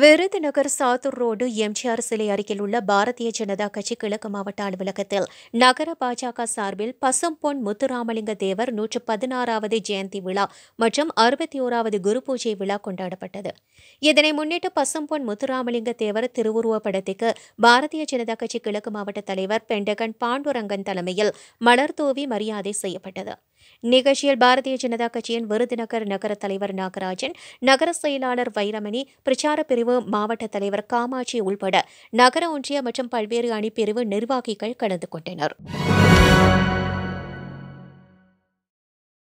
Virudhunagar Sattur road MGR சிலை அருகில் உள்ள பாரதிய ஜனதா கட்சி கிழக்கு மாவட்ட அலுவலகத்தில் நகர பாஜக சார்பில் பசும் பொன் முத்துராமலிங்க தேவர் நூற்று பதினாறாவது ஜெயந்தி விழா மற்றும் அறுபத்தி ஓராவது குரு பூஜை விழா கொண்டாடப்பட்டது இதனை முன்னிட்டு பசும் பொன் முத்துராமலிங்க தேவர் திருவுருவ படத்திற்கு பாரதிய ஜனதா கட்சி கிழக்கு மாவட்ட தலைவர் பெண்டகன் பாண்டுரங்கன் தலைமையில் மலர் தூவி மரியாதை செய்யப்பட்டது நிகழ்ச்சியில் பாரதிய ஜனதா கட்சியின் விருதுநகர் நகர தலைவர் நாகராஜன் நகர செயலாளர் வைரமணி பிரச்சார பிரிவு மாவட்ட தலைவர் காமாட்சி உள்பட நகர ஒன்றிய மற்றும் பல்வேறு அணிப்பிரிவு நிர்வாகிகள் கலந்து கொண்டனர்